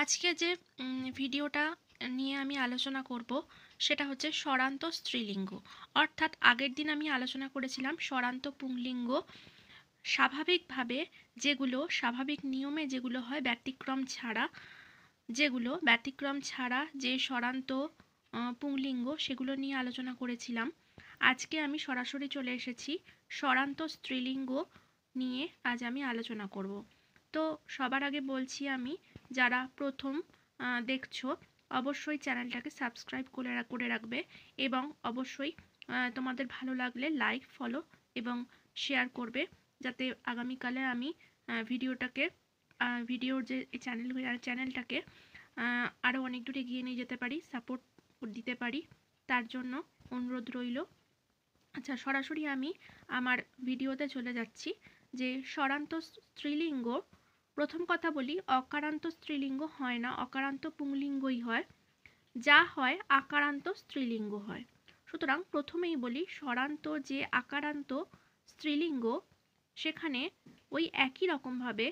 আজকে যে ভিডিওটা নিয়ে আমি আলোচনা করব সেটা হচ্ছে স্বরান্ত স্ত্রীলিঙ্গ অর্থাৎ আগের দিন আমি আলোচনা করেছিলাম স্বরান্ত পুংলিঙ্গ স্বাভাবিকভাবে যেগুলো স্বাভাবিক নিয়মে যেগুলো হয় ব্যতিক্রম ছাড়া যেগুলো ব্যতিক্রম ছাড়া যে স্বরান্ত পুংলিঙ্গ সেগুলো নিয়ে আলোচনা করেছিলাম আজকে আমি সরাসরি চলে এসেছি স্বরান্ত স্ত্রীলিঙ্গ নিয়ে আজ আমি আলোচনা করব তো সবার আগে বলছি আমি যারা প্রথম দেখছো অবশ্যই চ্যানেলটাকে সাবস্ক্রাইব করে করে রাখবে এবং অবশ্যই তোমাদের ভালো লাগলে লাইক ফলো এবং শেয়ার করবে যাতে আগামীকালে আমি ভিডিওটাকে ভিডিওর যে চ্যানেল চ্যানেলটাকে আরও অনেক দূর এগিয়ে নিয়ে যেতে পারি সাপোর্ট দিতে পারি তার জন্য অনুরোধ রইল আচ্ছা সরাসরি আমি আমার ভিডিওতে চলে যাচ্ছি যে স্বরান্ত স্ত্রীলিঙ্গ প্রথম কথা বলি অকারান্ত স্ত্রীলিঙ্গ হয় না অকারান্ত পুংলিঙ্গই হয় যা হয় আকারান্ত স্ত্রীলিঙ্গ হয় সুতরাং প্রথমেই বলি স্বরান্ত যে আকারান্ত স্ত্রীলিঙ্গ সেখানে ওই একই রকমভাবে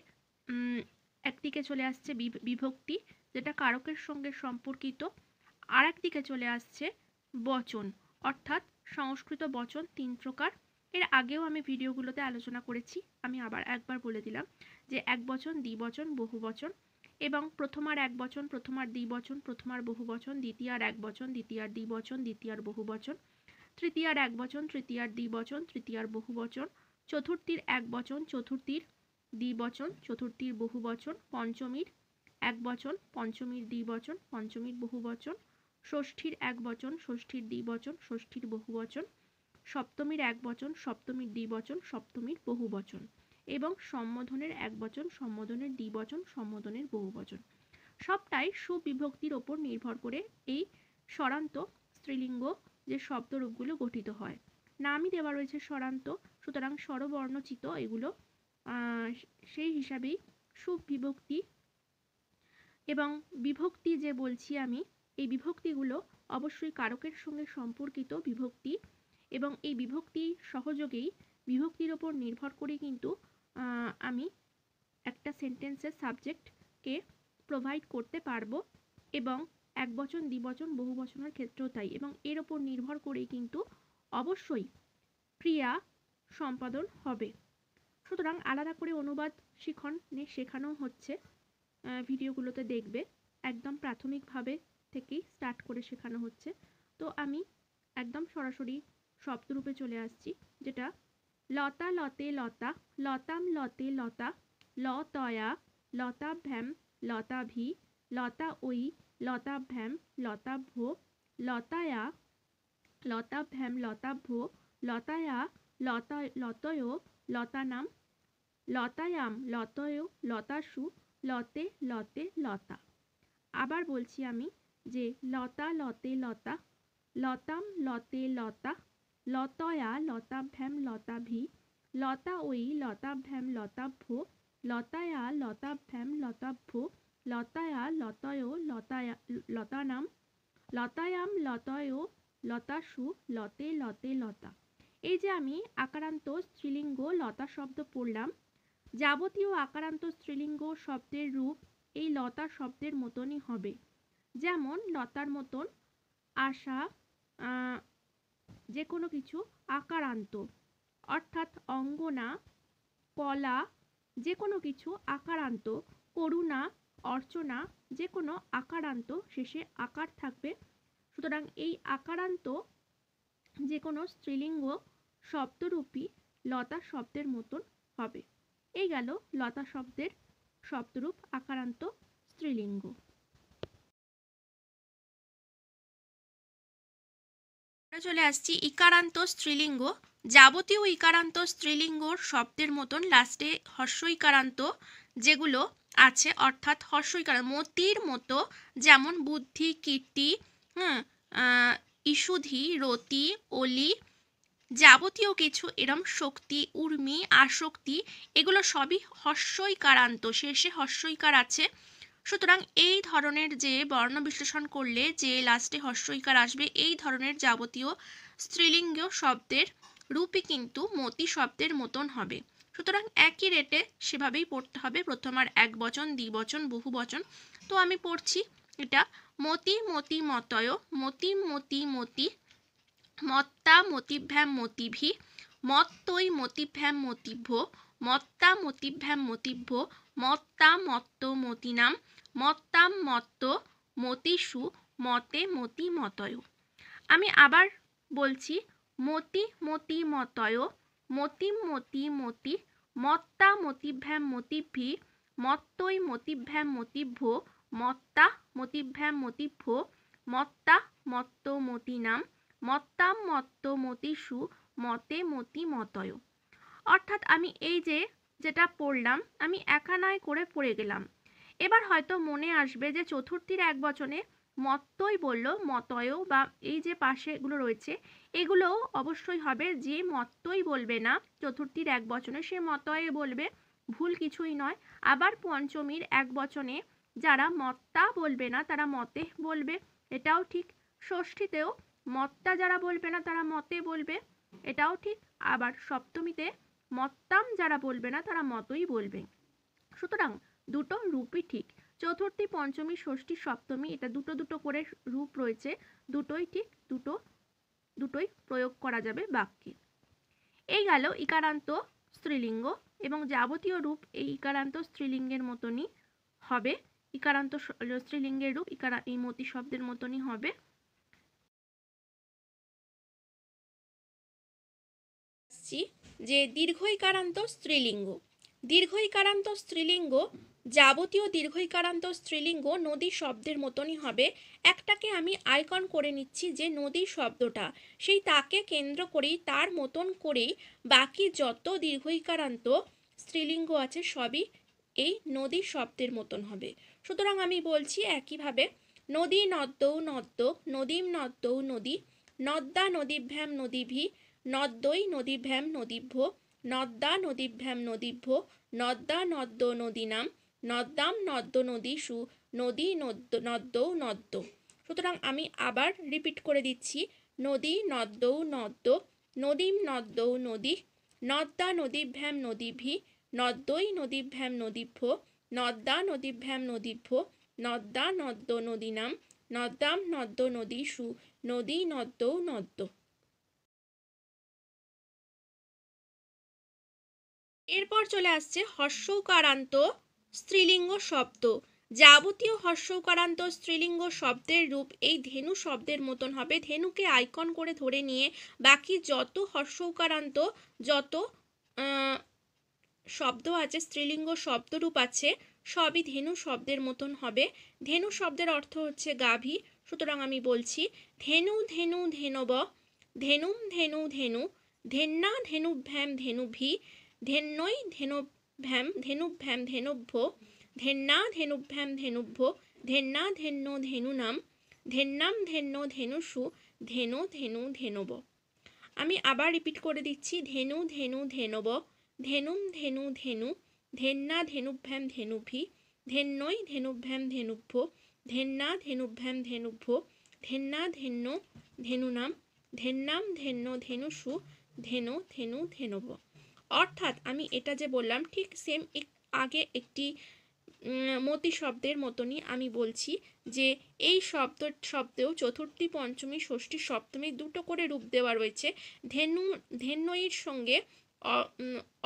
একদিকে চলে আসছে বিভক্তি যেটা কারকের সঙ্গে সম্পর্কিত আর একদিকে চলে আসছে বচন অর্থাৎ সংস্কৃত বচন তিন প্রকার এর আগেও আমি ভিডিওগুলোতে আলোচনা করেছি আমি আবার একবার বলে দিলাম যে এক বচন দ্বিবচন বহু বচন এবং প্রথমার এক বচন প্রথমার দ্বিবচন প্রথমার বহু বচন দ্বিতীয়ার এক বচন দ্বিতীয়ার দ্বিবচন দ্বিতীয়ার বহু বচন তৃতীয়ার এক বচন তৃতীয়ার দ্বিবচন তৃতীয়ার বহু বচন চতুর্থীর এক বচন চতুর্থীর দ্বিবচন চতুর্থীর বহু বচন পঞ্চমীর এক বচন পঞ্চমীর দ্বিবচন পঞ্চমীর বহু বচন ষষ্ঠীর এক বচন ষষ্ঠীর দ্বিবচন ষষ্ঠীর বহু বচন সপ্তমীর এক বচন সপ্তমীর দ্বিবচন সপ্তমীর বহু বচন এবং সম্বোধনের এক বচন সম্বোধনের দ্বিবচন সম্বোধনের বহুবচন সবটাই সুবিভক্তির ওপর নির্ভর করে এই স্বরান্ত স্ত্রীলিঙ্গ যে শব্দরূপগুলো গঠিত হয় নামই দেওয়া রয়েছে স্বরান্ত সুতরাং স্বরবর্ণচিত এগুলো সেই হিসাবেই সুবিভক্তি এবং বিভক্তি যে বলছি আমি এই বিভক্তিগুলো অবশ্যই কারকের সঙ্গে সম্পর্কিত বিভক্তি এবং এই বিভক্তি সহযোগেই বিভক্তির ওপর নির্ভর করে কিন্তু আমি একটা সেন্টেন্সের সাবজেক্টকে প্রোভাইড করতে পারবো এবং এক বচন দ্বিবচন বহু বচনের ক্ষেত্রেও তাই এবং এর ওপর নির্ভর করেই কিন্তু অবশ্যই ক্রিয়া সম্পাদন হবে সুতরাং আলাদা করে অনুবাদ শিখন নিয়ে শেখানো হচ্ছে ভিডিওগুলোতে দেখবে একদম প্রাথমিকভাবে থেকেই স্টার্ট করে শেখানো হচ্ছে তো আমি একদম সরাসরি শব্দরূপে চলে আসছি যেটা লতা লতে লতা লতাম লতে লতা লতয়া লতাভ্যাম লতাভি লতা ওই লতাভ্যাম লতাভ্য লতায়া লতাভ্যাম লতাভ্য লতায়া লতা লতয় লতানাম লতায়াম লতয় লতাসু লতে লতে লতা আবার বলছি আমি যে লতা লতে লতা লতাম লতে লতা লতয়া লতাভ্যাম লতাভি লতা ওই লতাভ্যাম লতাভ্য লতায়া লতাভ্যাম লতাভ্য লতায়া লতয় লতায়া লতানাম লতায়াম লতয় লতাসু লতে লতে লতা এই যে আমি আকারান্ত স্ত্রীলিঙ্গ লতা শব্দ পড়লাম যাবতীয় আকারান্ত স্ত্রীলিঙ্গ শব্দের রূপ এই লতা শব্দের মতনই হবে যেমন লতার মতন আশা যে কোনো কিছু আকারান্ত অর্থাৎ অঙ্গনা কলা যে কোনো কিছু আকারান্ত করুণা অর্চনা যে কোনো আকারান্ত শেষে আকার থাকবে সুতরাং এই আকারান্ত যে কোনো স্ত্রীলিঙ্গ শব্দরূপী লতা শব্দের মতন হবে এই গেল লতা শব্দের শব্দরূপ আকারান্ত স্ত্রীলিঙ্গ আমরা চলে আসছি ইকারান্ত স্ত্রীলিঙ্গ যাবতীয় ইকারান্ত স্ত্রীলিঙ্গর শব্দের মতন লাস্টে হর্ষ ইকারান্ত যেগুলো আছে অর্থাৎ হর্ষ ইকারান্ত মতির মতো যেমন বুদ্ধি কীর্তি হুম ইসুধি রতি অলি যাবতীয় কিছু এরম শক্তি উর্মি আসক্তি এগুলো সবই হর্ষইকারান্ত শেষে হর্ষইকার আছে সুতরাং এই ধরনের যে বর্ণ বিশ্লেষণ করলে যে লাস্টে হস্যইকার আসবে এই ধরনের যাবতীয় স্ত্রীলিঙ্গ শব্দের রূপই কিন্তু মতি শব্দের মতন হবে সুতরাং একই রেটে সেভাবেই পড়তে হবে প্রথম আর এক বচন দ্বিবচন বহু বচন তো আমি পড়ছি এটা মতি মতি মতয় মতি মতি মতি মত্তা মতিভ্যাম মতিভি মত্তই মতিভ্যাম মতিভ্য মত্তা মতিভ্যাম মতিভ্য মত্তা মত্ত মতিনাম মত্তাম মত্ত মতিসু মতে মতি মতয় আমি আবার বলছি মতি মতি মতয় মতিম মতি মতি মত্তা মতিভ্যাম মতিভি মত্তই মতিভ্যাম মতিভ মত্তা মতিভ্যাম মতিভ্য মত্তা মত্ত মতিনাম মত্তাম মত্ত মতিসু মতে মতি মতয় অর্থাৎ আমি এই যে যেটা পড়লাম আমি একানায় করে পড়ে গেলাম এবার হয়তো মনে আসবে যে চতুর্থীর এক বচনে মতই বলল মতয় বা এই যে পাশেগুলো রয়েছে এগুলোও অবশ্যই হবে যে মতই বলবে না চতুর্থীর এক বচনে সে মতয়ে বলবে ভুল কিছুই নয় আবার পঞ্চমীর এক বচনে যারা মত্তা বলবে না তারা মতে বলবে এটাও ঠিক ষষ্ঠীতেও মত্তা যারা বলবে না তারা মতে বলবে এটাও ঠিক আবার সপ্তমীতে মত্তাম যারা বলবে না তারা মতই বলবে সুতরাং দুটো রূপই ঠিক চতুর্থী পঞ্চমী ষষ্ঠী সপ্তমী এটা দুটো দুটো করে রূপ রয়েছে দুটোই ঠিক দুটো দুটোই প্রয়োগ করা যাবে বাক্যে এই গেল ইকারান্ত স্ত্রীলিঙ্গ এবং যাবতীয় রূপ এই ইকারান্ত স্ত্রীলিঙ্গের মতনই হবে ইকারান্ত স্ত্রীলিঙ্গের রূপ ইকারা এই মতি শব্দের মতনই হবে যে দীর্ঘ ইকারান্ত স্ত্রীলিঙ্গ দীর্ঘ ইকারান্ত স্ত্রীলিঙ্গ যাবতীয় দীর্ঘইকারান্ত স্ত্রীলিঙ্গ নদী শব্দের মতনই হবে একটাকে আমি আইকন করে নিচ্ছি যে নদী শব্দটা সেই তাকে কেন্দ্র করেই তার মতন করেই বাকি যত দীর্ঘইকারান্ত স্ত্রীলিঙ্গ আছে সবই এই নদী শব্দের মতন হবে সুতরাং আমি বলছি একইভাবে নদী নদ্যৌ নদ্য নদীম নদ্যৌ নদী নদ্যা নদীভ্যাম নদীভি নদ্যই নদীভ্যাম নদীভ্য নদ্যা নদীভ্যাম নদীভ্য নদ্যা নদ্য নাম নদ্দাম নদ্য নদীষু নদী নদ্য নদ্যৌ নদ্য সুতরাং আমি আবার রিপিট করে দিচ্ছি নদী নদ্যৌ নদ্য নদীম নদ্যৌ নদী নদ্দা নদীভ্যাম নদীভি নদ্যই নদীভ্যাম নদীভ্য নদ্দা নদীভ্যাম নদীভ্য নদ্দা নদ্য নদীনাম নদ্দাম নদ্য নদীষু নদী নদ্যৌ নদ্য এরপর চলে আসছে হর্ষকারান্ত স্ত্রীলিঙ্গ শব্দ যাবতীয় হর্ষকারান্ত স্ত্রীলিঙ্গ শব্দের রূপ এই ধেনু শব্দের মতন হবে ধেনুকে আইকন করে ধরে নিয়ে বাকি যত হর্ষকারান্ত যত শব্দ আছে স্ত্রীলিঙ্গ শব্দরূপ আছে সবই ধেনু শব্দের মতন হবে ধেনু শব্দের অর্থ হচ্ছে গাভী সুতরাং আমি বলছি ধেনু ধেনু ধেনব ধেনুম ধেনু ধেনু ধেন্না ধেনু ভ্যাম ধেনু ভি ধেন্নই ধেনব ভ্যাম ধেনুভ্যাম ধেনুভ্য ধেন্না ধেনুভ্যাম ধেনুভ্য ধেন্না ধেন্য ধেনুনাম ধেন্নাম ধেন্য ধেনুষু ধেনু ধেনু ধেনব আমি আবার রিপিট করে দিচ্ছি ধেনু ধেনু ধেনব ধেনুম ধেনু ধেনু ধেন্না ধেনুভ্যাম ধেনুভি ধেন্নই ধেনুভ্যাম ধেনুভ্য ধেন্না ধেনুভ্যাম ধেনুভ্য ধেন্না ধেন্ন ধেনুনাম ধেন্নাম ধেন্ন ধেনুষু ধেনু ধেনু ধেনব অর্থাৎ আমি এটা যে বললাম ঠিক সেম এক আগে একটি মতি শব্দের মতনই আমি বলছি যে এই শব্দ শব্দেও চতুর্থী পঞ্চমী ষষ্ঠী সপ্তমী দুটো করে রূপ দেওয়া রয়েছে ধেনু ধেন্যইর সঙ্গে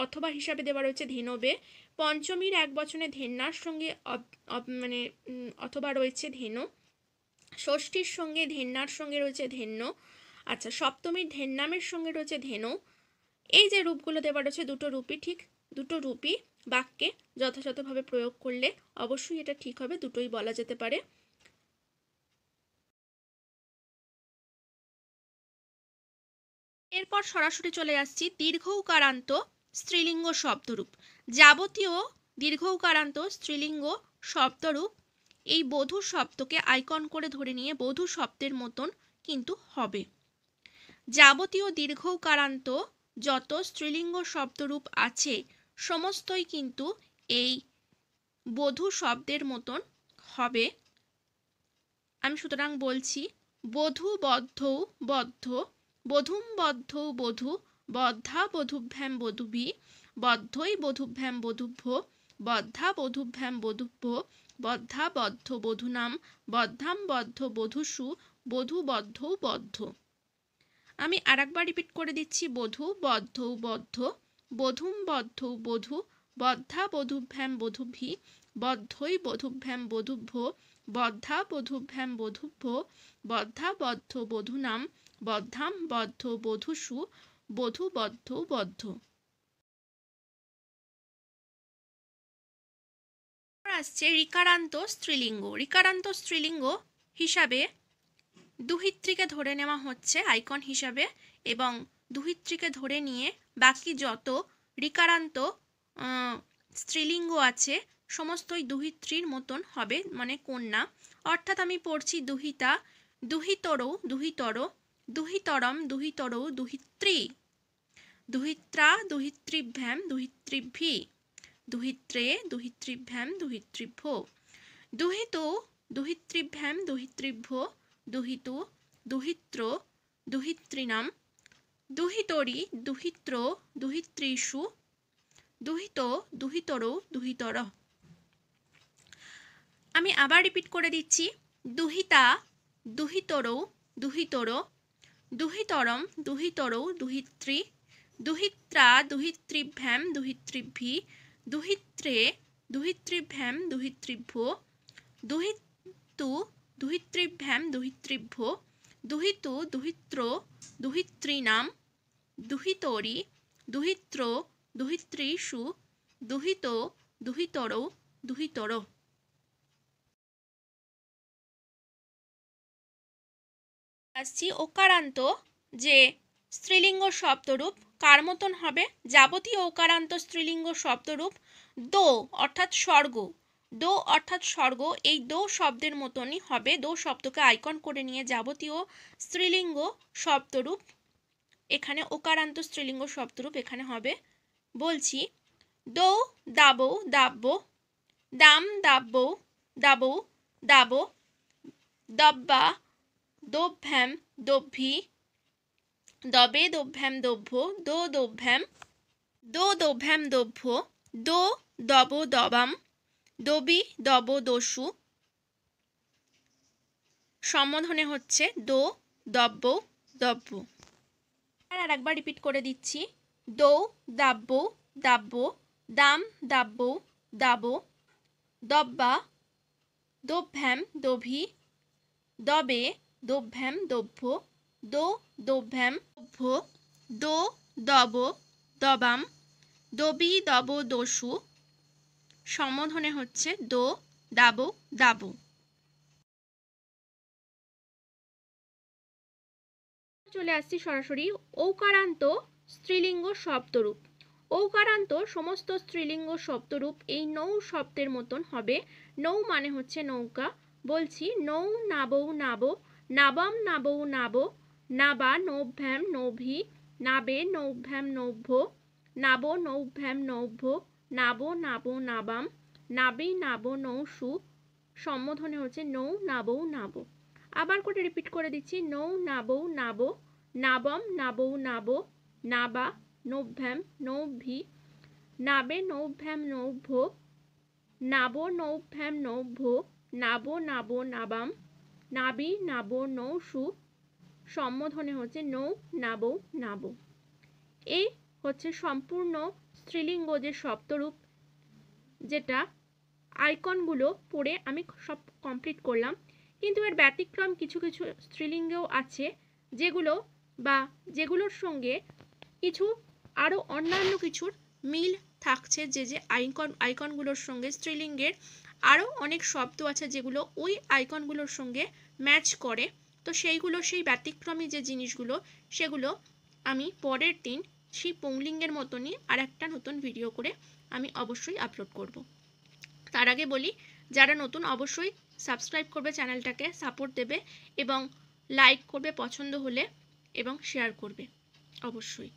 অথবা হিসাবে দেওয়া রয়েছে ধেনবে পঞ্চমীর এক বছরে ধেন্নার সঙ্গে মানে অথবা রয়েছে ধেনু ষষ্ঠীর সঙ্গে ধেন্নার সঙ্গে রয়েছে ধেন্য আচ্ছা সপ্তমীর ধেন্নামের সঙ্গে রয়েছে ধেনু এই যে রূপগুলো দেওয়া রয়েছে দুটো রূপই ঠিক দুটো রূপই বাক্যে যথাযথভাবে প্রয়োগ করলে অবশ্যই এটা ঠিক হবে দুটোই বলা যেতে পারে এরপর সরাসরি চলে আসছি দীর্ঘ উকারান্ত স্ত্রীলিঙ্গ শব্দরূপ যাবতীয় দীর্ঘ উকারান্ত স্ত্রীলিঙ্গ শব্দরূপ এই বধূ শব্দকে আইকন করে ধরে নিয়ে বধূ শব্দের মতন কিন্তু হবে যাবতীয় দীর্ঘ উকারান্ত যত স্ত্রীলিঙ্গ শব্দরূপ আছে সমস্তই কিন্তু এই বধূ শব্দের মতন হবে আমি সুতরাং বলছি বধূ বদ্ধ বদ্ধ বধুম বদ্ধ বধূ বদ্ধা বধুভ্যাম বধুভি বদ্ধই বধুভ্যাম বধুভ্য বদ্ধা বধুভ্যাম বধুভ্য বদ্ধা বদ্ধ বধুনাম বদ্ধাম বদ্ধ বধুসু বধু বদ্ধ বদ্ধ আমি আর একবার রিপিট করে দিচ্ছি বধূ বদ্ধ বদ্ধ বধুম বদ্ধ বধূ বদ্ধা বধুভ্যাম বধুভি বদ্ধই বধুভ্যাম বধুভ্য বদ্ধা বধুভ্যাম বধুভ্য বদ্ধা বদ্ধ বধুনাম বদ্ধাম বদ্ধ বধুষু বধু বদ্ধ বদ্ধ আসছে রিকারান্ত স্ত্রীলিঙ্গ রিকারান্ত স্ত্রীলিঙ্গ হিসাবে দুহিত্রীকে ধরে নেওয়া হচ্ছে আইকন হিসাবে এবং দুহিত্রীকে ধরে নিয়ে বাকি যত রিকারান্ত স্ত্রীলিঙ্গ আছে সমস্তই দুহিত্রীর মতন হবে মানে কন্যা অর্থাৎ আমি পড়ছি দুহিতা দুহিতর দুহিতর দুহিতরম দুহিতর দুহিত্রী দুহিত্রা দুহিত্রিভ্যাম দুহিত্রিভ্যি দুহিত্রে দুহিত্রিভ্যাম দুহিত্রিভ্য দুহিত দুহিত্রিভ্যাম দুহিত্রিভ্য দুহিত দুহিত্র দুহিত্রীণাম দুহিতরি দুহিত্র দুহিত্রীষু দুহিত দুহিতর দুহিতর আমি আবার রিপিট করে দিচ্ছি দুহিতা দুহিতর দুহিতর দুহিতরম দুহিতর দুহিত্রী দুহিত্রা দুহিত্রিভ্যাম দুহিত্রিভি দুহিত্রে দুহিত্রিভ্যাম দুহিত্রিভ্য দুহিতু দুহিতৃভ্যাম দুহিতৃভ্য দুহিত দুহিত্র দুহিত্রীণাম দুহিতরি দুহিত্র দুহিত্রীষু দুহিত দুহিতর দুহিতর আসছি ওকারান্ত যে স্ত্রীলিঙ্গ শব্দরূপ কার মতন হবে যাবতীয় ওকারান্ত স্ত্রীলিঙ্গ শব্দরূপ দো অর্থাৎ স্বর্গ দো অর্থাৎ স্বর্গ এই দো শব্দের মতনই হবে দো শব্দকে আইকন করে নিয়ে যাবতীয় স্ত্রীলিঙ্গ শব্দরূপ এখানে ওকারান্ত স্ত্রীলিঙ্গ শব্দরূপ এখানে হবে বলছি দো দাব দাব্য দাম দাব্য দাব দাব দব্বা দোভ্যাম দোভ্যি দবে দোভ্যাম দভ্য দো দোভ্যাম দো দোভ্যাম দভ্য দো দব দবাম দবি দব দস্যু সম্বোধনে হচ্ছে দো দব্য দব্য আর একবার রিপিট করে দিচ্ছি দো দাব্য দাব্য দাম দাব্য দাব দব্বা দোভ্যাম দভি দবে দোভ্যাম দভ্য দো দোভ্যাম দভ্য দো দব দবাম দবি দব দস্যু সম্বোধনে হচ্ছে দো দাবো দাবো চলে আসছি সরাসরি ঔকারান্ত স্ত্রীলিঙ্গ শব্দরূপ ঔকারান্ত সমস্ত স্ত্রীলিঙ্গ শব্দরূপ এই নৌ শব্দের মতন হবে নৌ মানে হচ্ছে নৌকা বলছি নৌ নাবৌ নাবো নাবাম নাবৌ নাবো নাবা নৌভ্যাম নৌভি নাবে নৌভ্যাম নৌভ নাবো নৌভ্যাম নৌভ নাবো নাবো নাবাম নাবি নাবো নৌ সু সম্বোধনে হচ্ছে নৌ নাবৌ নাবো আবার করে রিপিট করে দিচ্ছি নৌ নাবৌ নাবো নাবম নাবৌ নাবো নাবা নৌভ্যাম নৌভি নাবে নৌভ্যাম নৌভ নাবো নৌভ্যাম নৌভ নাবো নাবো নাবাম নাবি নাবো নৌ সু সম্বোধনে হচ্ছে নৌ নাবৌ নাবো এই হচ্ছে সম্পূর্ণ স্ত্রীলিঙ্গ যে শব্দরূপ যেটা আইকনগুলো পড়ে আমি সব কমপ্লিট করলাম কিন্তু এর ব্যতিক্রম কিছু কিছু স্ত্রীলিঙ্গেও আছে যেগুলো বা যেগুলোর সঙ্গে কিছু আরও অন্যান্য কিছুর মিল থাকছে যে যে আইকন আইকনগুলোর সঙ্গে স্ত্রীলিঙ্গের আরও অনেক শব্দ আছে যেগুলো ওই আইকনগুলোর সঙ্গে ম্যাচ করে তো সেইগুলো সেই ব্যতিক্রমী যে জিনিসগুলো সেগুলো আমি পরের দিন সেই পুংলিঙ্গের মতনই আর একটা নতুন ভিডিও করে আমি অবশ্যই আপলোড করব। তার আগে বলি যারা নতুন অবশ্যই সাবস্ক্রাইব করবে চ্যানেলটাকে সাপোর্ট দেবে এবং লাইক করবে পছন্দ হলে এবং শেয়ার করবে অবশ্যই